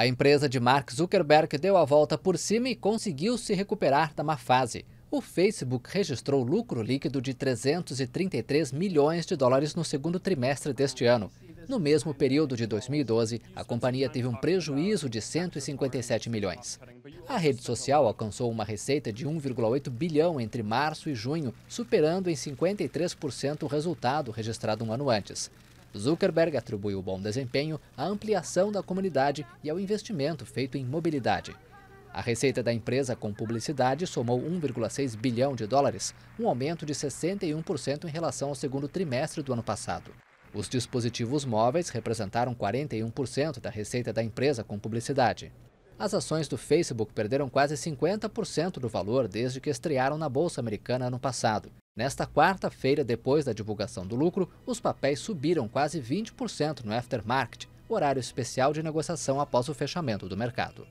A empresa de Mark Zuckerberg deu a volta por cima e conseguiu se recuperar da má fase. O Facebook registrou lucro líquido de 333 milhões de dólares no segundo trimestre deste ano. No mesmo período de 2012, a companhia teve um prejuízo de 157 milhões. A rede social alcançou uma receita de 1,8 bilhão entre março e junho, superando em 53% o resultado registrado um ano antes. Zuckerberg atribuiu o bom desempenho à ampliação da comunidade e ao investimento feito em mobilidade. A receita da empresa com publicidade somou 1,6 bilhão de dólares, um aumento de 61% em relação ao segundo trimestre do ano passado. Os dispositivos móveis representaram 41% da receita da empresa com publicidade. As ações do Facebook perderam quase 50% do valor desde que estrearam na bolsa americana ano passado. Nesta quarta-feira, depois da divulgação do lucro, os papéis subiram quase 20% no aftermarket, horário especial de negociação após o fechamento do mercado.